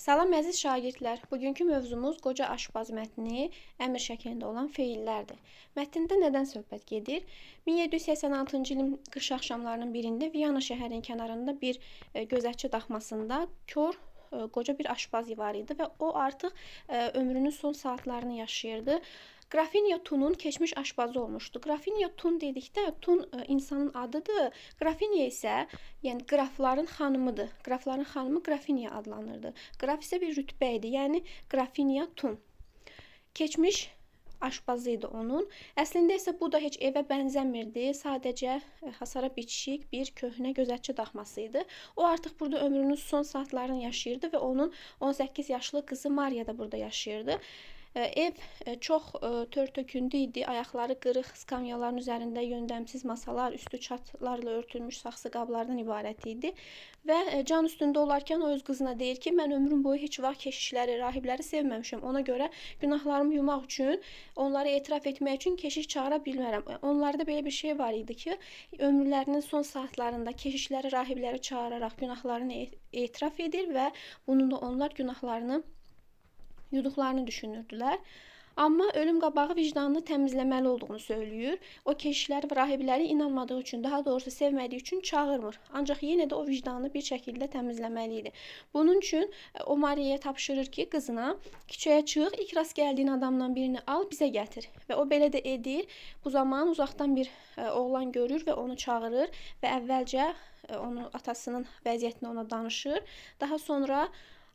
Salam əziz şagirdlər. Bugünkü mövzumuz qoca aşpaz mətni əmr şəklində olan feillərdir. Mətndə nədən söhbət gedir? 1786-cı ilin qış axşamlarının birində Viyana şəhərinin kənarında bir e, gözətçi daxmasında kör e, qoca bir aşpaz var idi və o artıq e, ömrünün son saatlarını yaşayırdı. Qrafinya Tunun keçmiş aşbazı olmuşdu. Qrafinya Tun dedikdə Tun e, insanın adıdır. Qrafinya isə, yəni qrafların xanımıdır. Qrafların xanımı Qrafinya adlanırdı. Qraf isə bir rütbə idi. Yəni Qrafinya Tun. Keçmiş aşbazı idi onun. Əslində isə bu da heç evə bənzəmirdi. Sadəcə e, hasara bitişik bir köhnə gözətçi daxması idi. O artıq burada ömrünün son saatlarını yaşayırdı və onun 18 yaşlı qızı Maria da burada yaşayırdı. Ev çox tör-tökündü idi. Ayaqları qırıq skamyaların üzərində yöndəmsiz masalar, üstü çatlarla örtülmüş saxsı qablardan ibarət idi. Və can üstündə olarkən o öz qızına deyir ki, mən ömrüm boyu heç vaxt keşişləri, rahibləri sevməmişəm. Ona görə günahlarımı yumaq üçün, onları etiraf etmək üçün keşiş çağıra bilmərəm. Onlarda belə bir şey var idi ki, ömürlərinin son saatlarında keşişləri, rahibləri çağıraraq günahlarını e-, etiraf edir və bununla onlar günahlarını yuduqlarını düşünürdülər. Amma ölüm qabağı vicdanını təmizləməli olduğunu söyləyir. O keşişləri və rahibləri inanmadığı üçün, daha doğrusu sevmədiyi üçün çağırmır. Ancaq yenə də o vicdanını bir şəkildə təmizləməli idi. Bunun üçün e, o Mariyaya tapşırır ki, qızına küçəyə çıx, ilk rast gəldiyin adamdan birini al, bizə gətir. Və o belə də edir. Bu zaman uzaqdan bir e, oğlan görür və onu çağırır və əvvəlcə e, onu atasının vəziyyətini ona danışır. Daha sonra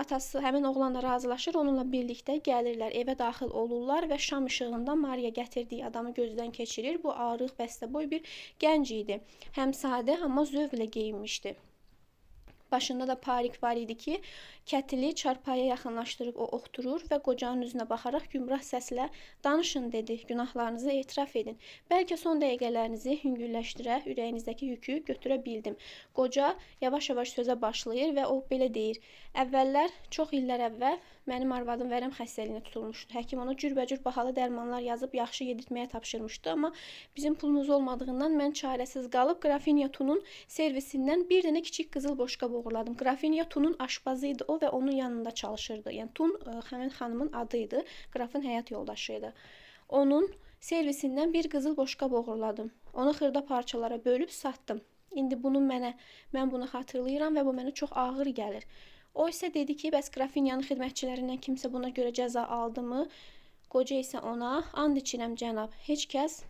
Atası həmin oğlanla razılaşır, onunla birlikdə gəlirlər, evə daxil olurlar və şam işığında Mariya gətirdiyi adamı gözdən keçirir. Bu arıq, bəstəboy bir gənc idi. Həm sadə, amma zövqlə geyinmişdi. Başında da parik var idi ki, kətili çarpaya yaxınlaşdırıb o oxturur və qocanın üzünə baxaraq gümrah səslə danışın dedi, günahlarınızı etiraf edin. Bəlkə son dəqiqələrinizi yüngülləşdirə, ürəyinizdəki yükü götürə bildim. Qoca yavaş-yavaş sözə başlayır və o belə deyir: Əvvəllər çox illər əvvəl mənim arvadım vərəm xəstəliyinə tutulmuşdu. Həkim ona cürbəcür bahalı dərmanlar yazıb yaxşı yedirtməyə tapşırmışdı, amma bizim pulumuz olmadığından mən çarəsiz qalıb Qrafinya Tunun servisindən bir dənə kiçik qızıl boşqab uğurladım. Qrafinya Tunun aşpazı idi o və onun yanında çalışırdı. Yəni Tun e, həmin xanımın adı idi, qrafın həyat yoldaşı idi. Onun servisindən bir qızıl boşqab uğurladım. Onu xırda parçalara bölüb satdım. İndi bunu mənə, mən bunu xatırlayıram və bu mənə çox ağır gəlir. O isə dedi ki, bəs Qrafinyanın xidmətçilərindən kimsə buna görə cəza aldımı? Qoca isə ona and içirəm cənab, heç kəs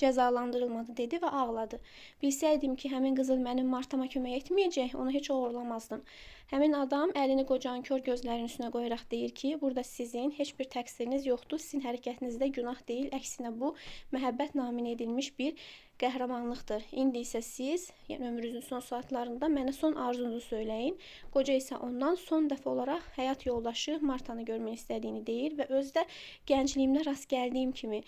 cəzalandırılmadı dedi və ağladı. Bilsəydim ki, həmin qızıl mənim Martama kömək etməyəcək, onu heç oğurlamazdım. Həmin adam əlini qocanın kör gözlərinin üstünə qoyaraq deyir ki, burada sizin heç bir təqsiriniz yoxdur, sizin hərəkətinizdə günah deyil, əksinə bu məhəbbət naminə edilmiş bir qəhrəmanlıqdır. İndi isə siz, yəni ömrünüzün son saatlarında mənə son arzunuzu söyləyin. Qoca isə ondan son dəfə olaraq həyat yoldaşı Martanı görmək istədiyini deyir və özü də gəncliyimdə rast gəldiyim kimi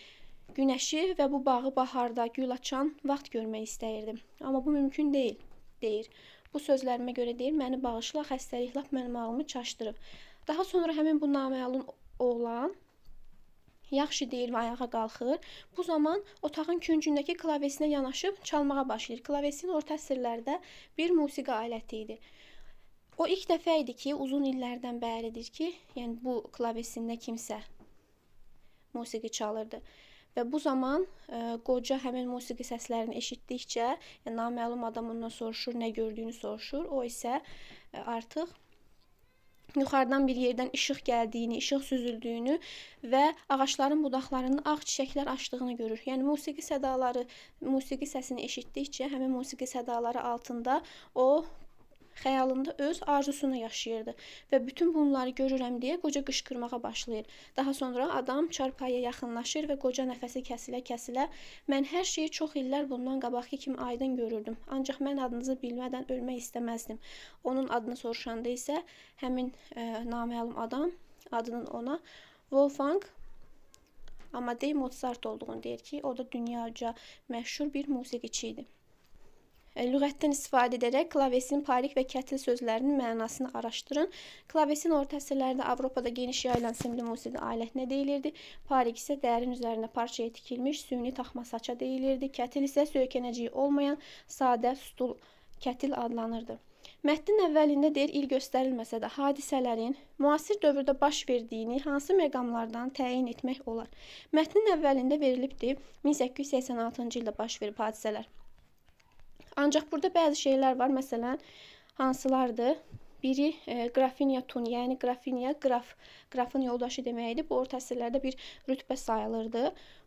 Günəşi və bu bağı baharda gül açan vaxt görmək istəyirdim. Amma bu mümkün deyil, deyir. Bu sözlərimə görə deyir, məni bağışla, xəstəlik lap mənim ağlımı çaşdırıb. Daha sonra həmin bu naməlum oğlan yaxşı deyir və ayağa qalxır. Bu zaman otağın küncündəki klavyesinə yanaşıb çalmağa başlayır. Klavyesin orta əsrlərdə bir musiqi aləti idi. O ilk dəfə idi ki, uzun illərdən bəridir ki, yəni bu klavesində kimsə musiqi çalırdı. Və bu zaman ə, e, qoca həmin musiqi səslərini eşitdikcə, yəni, naməlum adam ondan soruşur, nə gördüyünü soruşur. O isə ə, e, artıq yuxarıdan bir yerdən işıq gəldiyini, işıq süzüldüyünü və ağacların budaqlarında ağ çiçəklər açdığını görür. Yəni musiqi sədaları, musiqi səsini eşitdikcə həmin musiqi sədaları altında o xəyalında öz arzusunu yaşayırdı və bütün bunları görürəm deyə qoca qışqırmağa başlayır. Daha sonra adam çarpayıya yaxınlaşır və qoca nəfəsi kəsilə-kəsilə "Mən hər şeyi çox illər bundan qabaqki kimi aydın görürdüm, ancaq mən adınızı bilmədən ölmək istəməzdim." Onun adını soruşanda isə həmin ə, e, naməlum adam adının ona Wolfgang Amadei Mozart olduğunu deyir ki, o da dünyaca məşhur bir musiqiçi idi. E, lüğətdən istifadə edərək klavesin, parik və kətil sözlərinin mənasını araşdırın. Klavesin orta əsrlərdə Avropada geniş yayılan simli musiqi alətinə deyilirdi. Parik isə dərin üzərinə parçaya tikilmiş süni taxma saça deyilirdi. Kətil isə söykənəciyi olmayan sadə stul kətil adlanırdı. Mətnin əvvəlində deyir il göstərilməsə də hadisələrin müasir dövrdə baş verdiyini hansı məqamlardan təyin etmək olar? Mətnin əvvəlində verilibdir 1886-cı ildə baş verib hadisələr. Ancaq burada bəzi şeylər var. Məsələn, hansılardır? Biri e, Grafinya Tun, yəni Grafinya qraf, qrafın yoldaşı deməkdir. Bu orta əsrlərdə bir rütbə sayılırdı.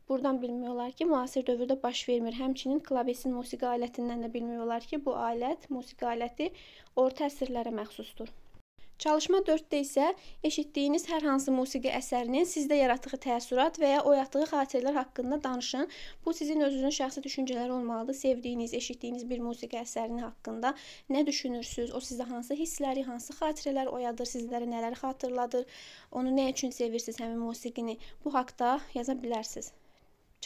Buradan bilmək olar ki, müasir dövrdə baş vermir. Həmçinin klavesin musiqi alətindən də bilmək olar ki, bu alət, musiqi aləti orta əsrlərə məxsusdur. Çalışma 4-də isə eşitdiyiniz hər hansı musiqi əsərinin sizdə yaratdığı təəssürat və ya oyatdığı xatirələr haqqında danışın. Bu sizin özünüzün şəxsi düşüncələri olmalıdır. Sevdiyiniz, eşitdiyiniz bir musiqi əsərinin haqqında nə düşünürsüz? O sizdə hansı hissləri, hansı xatirələr oyadır, sizlərə nələri xatırladır? Onu nə üçün sevirsiz həmin musiqini? Bu haqqda yaza bilərsiniz.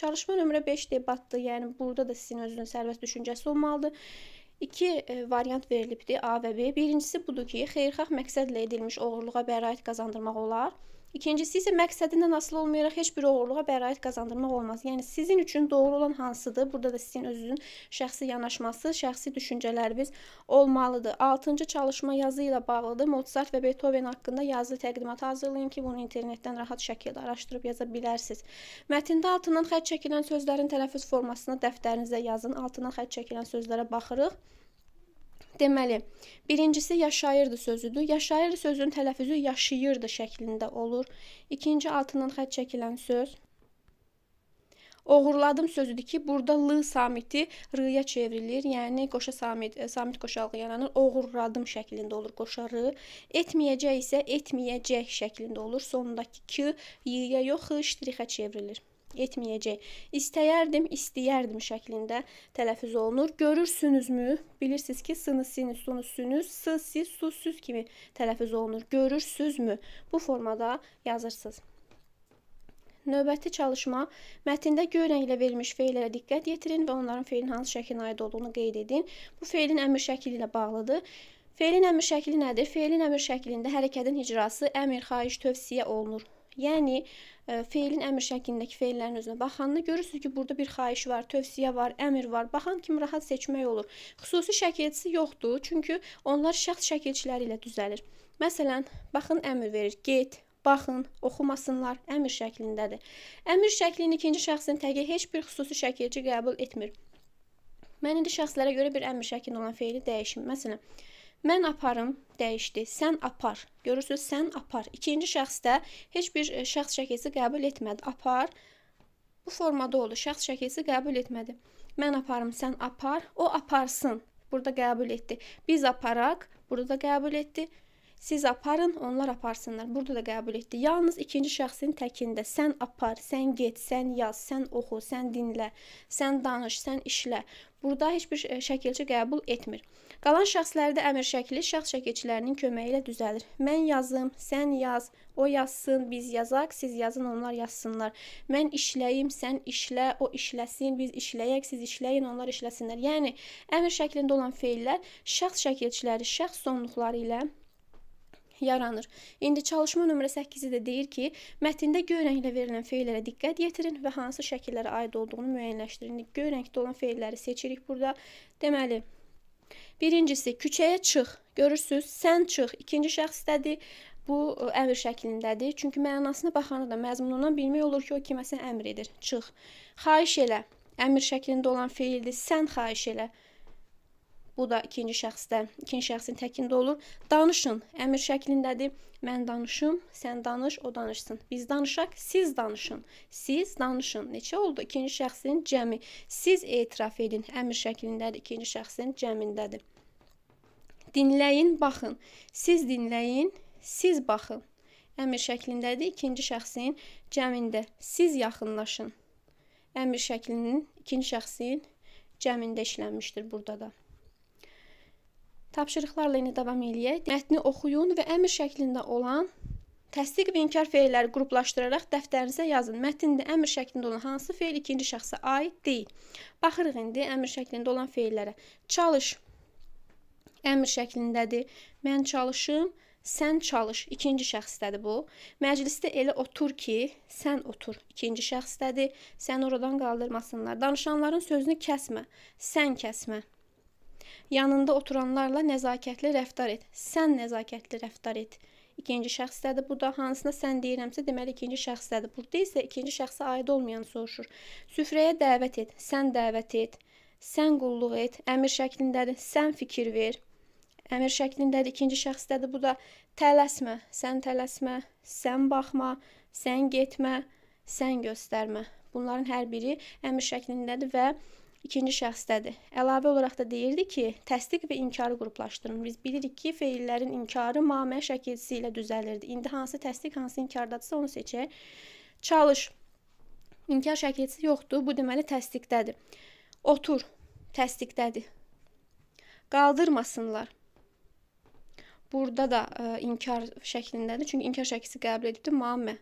Çalışma nömrə 5 debatdır. Yəni burada da sizin özünüzün sərvəst düşüncəsi olmalıdır. İki e, variant verilibdir A və B. Birincisi budur ki, xeyirxah məqsədlə edilmiş oğurluğa bəraət qazandırmaq olar. İkincisi isə məqsədindən asılı olmayaraq heç bir uğurluğa bəraət qazandırmaq olmaz. Yəni sizin üçün doğru olan hansıdır? Burada da sizin özünüzün şəxsi yanaşması, şəxsi düşüncələriniz olmalıdır. 6-cı çalışma yazı ilə bağlıdır. Mozart və Beethoven haqqında yazılı təqdimat hazırlayın ki, bunu internetdən rahat şəkildə araşdırıb yaza bilərsiniz. Mətndə altından xətt çəkilən sözlərin tələffüz formasını dəftərinizə yazın. Altından xətt çəkilən sözlərə baxırıq. Deməli, birincisi yaşayırdı sözüdür. Yaşayır sözünün tələffüzü yaşayırdı şəklində olur. İkinci altından xətt çəkilən söz Oğurladım sözüdür ki, burada l samiti r-ya çevrilir. Yəni qoşa samit e, samit qoşalığı yaranır. Oğurladım şəklində olur qoşarı. Etməyəcək isə etməyəcək şəklində olur. Sonundakı k y-ya yox, h-ə çevrilir etməyəcək. İstəyərdim, istəyərdim şəklində tələffüz olunur. Görürsünüzmü? Bilirsiniz ki, sını, sini, sunu, sünüz, sı, si, su, süz kimi tələffüz olunur. Görürsünüzmü? Bu formada yazırsınız. Növbəti çalışma mətndə göy rənglə verilmiş feillərə diqqət yetirin və onların feilin hansı şəklinə aid olduğunu qeyd edin. Bu feilin əmr şəkli ilə bağlıdır. Feilin əmr şəkli nədir? Feilin əmr şəklində hərəkətin icrası əmr, xahiş, tövsiyə olunur. Yəni e, feilin əmr şəklindəki feillərin özünə baxanda görürsüz ki, burada bir xahiş var, tövsiyə var, əmr var. Baxan kimi rahat seçmək olur. Xüsusi şəkilçisi yoxdur, çünki onlar şəxs şəkilçiləri ilə düzəlir. Məsələn, baxın əmr verir: get, baxın, oxumasınlar əmr şəklindədir. Əmr şəklini ikinci şəxsin təqi heç bir xüsusi şəkilçi qəbul etmir. Mən indi şəxslərə görə bir əmr şəklində olan feili dəyişim. Məsələn, Mən aparım dəyişdi. Sən apar. Görürsüz, sən apar. İkinci şəxsdə heç bir e, şəxs şəkilsi qəbul etmədi. Apar. Bu formada oldu. Şəxs şəkilsi qəbul etmədi. Mən aparım, sən apar. O aparsın. Burada qəbul etdi. Biz aparaq. Burada da qəbul etdi. Siz aparın, onlar aparsınlar. Burada da qəbul etdi. Yalnız ikinci şəxsin təkində sən apar, sən get, sən yaz, sən oxu, sən dinlə, sən danış, sən işlə. Burada heç bir e, şəkilçi qəbul etmir. Qalan şəxslərdə əmr şəkli şəxs şəkilçilərinin köməyi ilə düzəlir. Mən yazım, sən yaz, o yazsın, biz yazaq, siz yazın, onlar yazsınlar. Mən işləyim, sən işlə, o işləsin, biz işləyək, siz işləyin, onlar işləsinlər. Yəni əmr şəklində olan feillər şəxs şəkilçiləri şəxs sonluqları ilə yaranır. İndi çalışma nömrə 8-i də deyir ki, mətndə göy rənglə verilən feillərə diqqət yetirin və hansı şəkillərə aid olduğunu müəyyənləşdirin. Göy rəngdə olan feilləri seçirik burada. Deməli, Birincisi küçəyə çıx. Görürsüz, sən çıx. İkinci şəxsdədir. Bu e, əmr şəklindədir. Çünki mənasına baxanda da məzmunundan bilmək olur ki, o kiməsə əmr edir. Çıx. Xahiş elə. Əmr şəklində olan feildir. Sən xahiş elə. Bu da ikinci şəxsdə, ikinci şəxsin təkində olur. Danışın əmr şəklindədir. Mən danışım, sən danış, o danışsın. Biz danışaq, siz danışın. Siz danışın. Neçə oldu? İkinci şəxsin cəmi. Siz etiraf edin əmr şəklindədir. İkinci şəxsin cəmindədir. Dinləyin, baxın. Siz dinləyin, siz baxın. Əmr şəklindədir. İkinci şəxsin cəmində. Siz yaxınlaşın. Əmr şəklinin ikinci şəxsin cəmində işlənmişdir burada da. Tapşırıqlarla yenə davam eləyək. Mətni oxuyun və əmr şəklində olan təsdiq və inkar feilləri qruplaşdıraraq dəftərinizə yazın. Mətndə əmr şəklində olan hansı feil ikinci şəxsə aid deyil? Baxırıq indi əmr şəklində olan feillərə. Çalış əmr şəklindədir. Mən çalışım, sən çalış ikinci şəxsdədir bu. Məclisdə elə otur ki, sən otur ikinci şəxsdədir. Sən oradan qaldırmasınlar. Danışanların sözünü kəsmə, sən kəsmə. Yanında oturanlarla nəzakətli rəftar et. Sən nəzakətli rəftar et. İkinci şəxsdədir. Burada hansına sən deyirəmsə, deməli ikinci şəxsdədir. Burada isə ikinci şəxsə aid olmayan soruşur. Süfrəyə dəvət et. Sən dəvət et. Sən qulluq et. Əmr şəklindədir. Sən fikir ver. Əmr şəklindədir. İkinci şəxsdədir. Bu da tələsmə. Sən tələsmə. Sən baxma. Sən getmə. Sən göstərmə. Bunların hər biri əmr şəklindədir və ikinci şəxsdədir. Əlavə olaraq da deyirdi ki, təsdiq və inkarı qruplaşdırın. Biz bilirik ki, feillərin inkarı mamə şəkilsi ilə düzəlirdi. İndi hansı təsdiq, hansı inkardadırsa onu seçək. Çalış. İnkar şəkilsi yoxdur. Bu deməli təsdiqdədir. Otur. Təsdiqdədir. Qaldırmasınlar. Burada da ə, e, inkar şəklindədir. Çünki inkar şəkilsi qəbul edibdi mamə.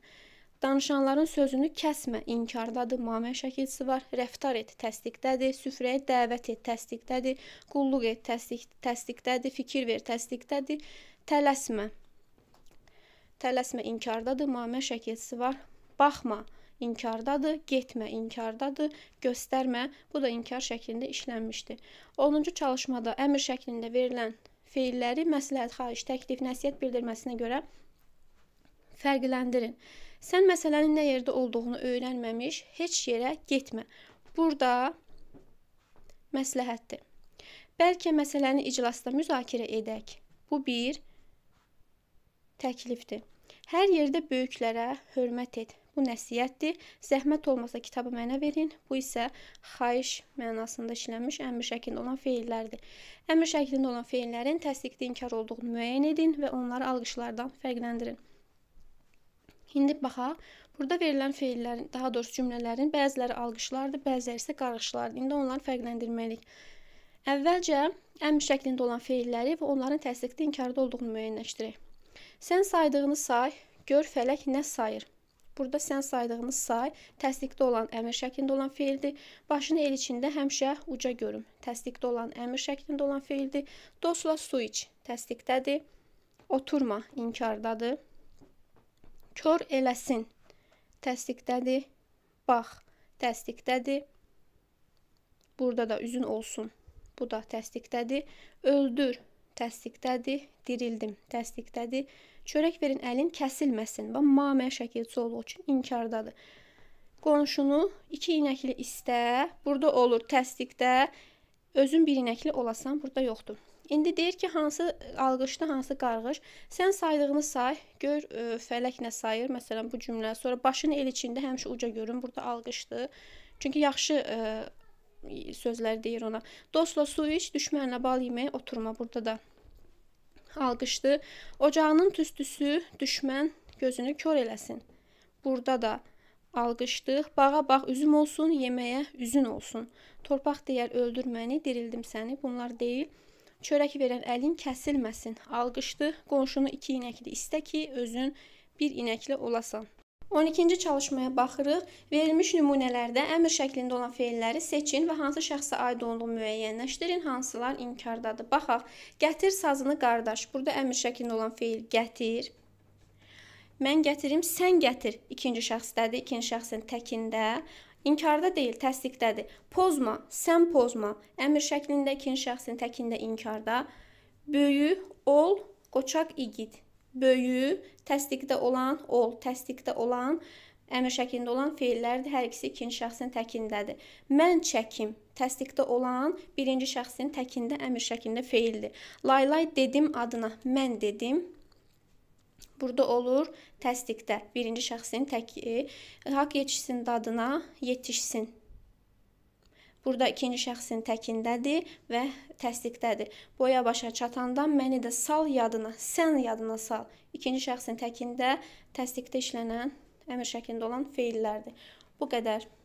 Danışanların sözünü kəsmə, inkardadır, mamə şəkilsi var, rəftar et, təsdiqdədir, süfrəyə dəvət et, təsdiqdədir, qulluq et, təsdiq, təsdiqdədir, fikir ver, təsdiqdədir, tələsmə. Tələsmə inkardadır, mamə şəkilsi var, baxma, inkardadır, getmə inkardadır, göstərmə, bu da inkar şəklində işlənmişdir. 10-cu çalışmada əmr şəklində verilən feilləri məsləhət xahiş təklif nəsihət bildirməsinə görə fərqləndirin. Sən məsələnin nə yerdə olduğunu öyrənməmiş heç yerə getmə. Burada məsləhətdir. Bəlkə məsələni iclasda müzakirə edək. Bu bir təklifdir. Hər yerdə böyüklərə hörmət et. Bu nəsihətdir. Zəhmət olmasa kitabı mənə verin. Bu isə xahiş mənasında işlənmiş əmr şəklində olan feillərdir. Əmr şəklində olan feillərin təsdiqdə inkar olduğunu müəyyən edin və onları alqışlardan fərqləndirin. İndi baxaq. Burada verilən feillərin, daha doğrusu cümlələrin bəziləri alqışlardır, bəziləri isə qarğışlardır. İndi onları fərqləndirməliyik. Əvvəlcə əmr şəklində olan feilləri və onların təsdiqdə inkarda olduğunu müəyyənləşdirək. Sən saydığını say, gör fələk nə sayır. Burada sən saydığını say təsdiqdə olan əmr şəklində olan feildir. Başını el içində həmişə uca görüm. Təsdiqdə olan əmr şəklində olan feildir. Dostla su iç təsdiqdədir. Oturma inkardadır kör eləsin. Təsdiqdədir. Bax, təsdiqdədir. Burada da üzün olsun. Bu da təsdiqdədir. Öldür. Təsdiqdədir. Dirildim. Təsdiqdədir. Çörək verin əlin kəsilməsin. Və mamə şəkilçi olduğu üçün inkardadır. Qonşunu iki inəkli istə. Burada olur təsdiqdə. Özün bir inəkli olasan, burada yoxdur. İndi deyir ki, hansı e, alqışdı, hansı qarğış. Sən saydığını say, gör ə, e, fələk nə sayır, məsələn bu cümlə. Sonra başını el içində həmişə uca görün, burada alqışdı. Çünki yaxşı ə, e, sözlər deyir ona. Dostla su iç, düşmənlə bal yeməyə oturma. Burada da alqışdı. Ocağının tüstüsü düşmən gözünü kör eləsin. Burada da alqışdıq. Bağa bax üzüm olsun, yeməyə üzün olsun. Torpaq deyər öldür məni, dirildim səni. Bunlar deyil. Çörək verən əlin kəsilməsin. Alqışdı, qonşunu iki inəkli istə ki, özün bir inəkli olasan. 12-ci çalışmaya baxırıq. Verilmiş nümunələrdə əmr şəklində olan feilləri seçin və hansı şəxsə aid olduğunu müəyyənləşdirin, hansılar inkardadır. Baxaq, gətir sazını qardaş. Burada əmr şəklində olan feil gətir. Mən gətirim, sən gətir. İkinci şəxsdədir, ikinci şəxsin təkində. İnkarda deyil, təsdiqdədir. Pozma, sən pozma. Əmr şəklində ikinci şəxsin təkində inkarda. Böyük ol, qoçaq igid. Böyük, təsdiqdə olan, ol, təsdiqdə olan, əmr şəklində olan feillərdir. Hər ikisi ikinci şəxsin təkindədir. Mən çəkim təsdiqdə olan birinci şəxsin təkində əmr şəklində feildir. Laylay dedim adına, mən dedim Burada olur təsdiqdə birinci şəxsin təki e, haqq yetişsin dadına yetişsin. Burada ikinci şəxsin təkindədir və təsdiqdədir. Boya başa çatanda məni də sal yadına, sən yadına sal. İkinci şəxsin təkində təsdiqdə işlənən əmr şəklində olan feillərdir. Bu qədər.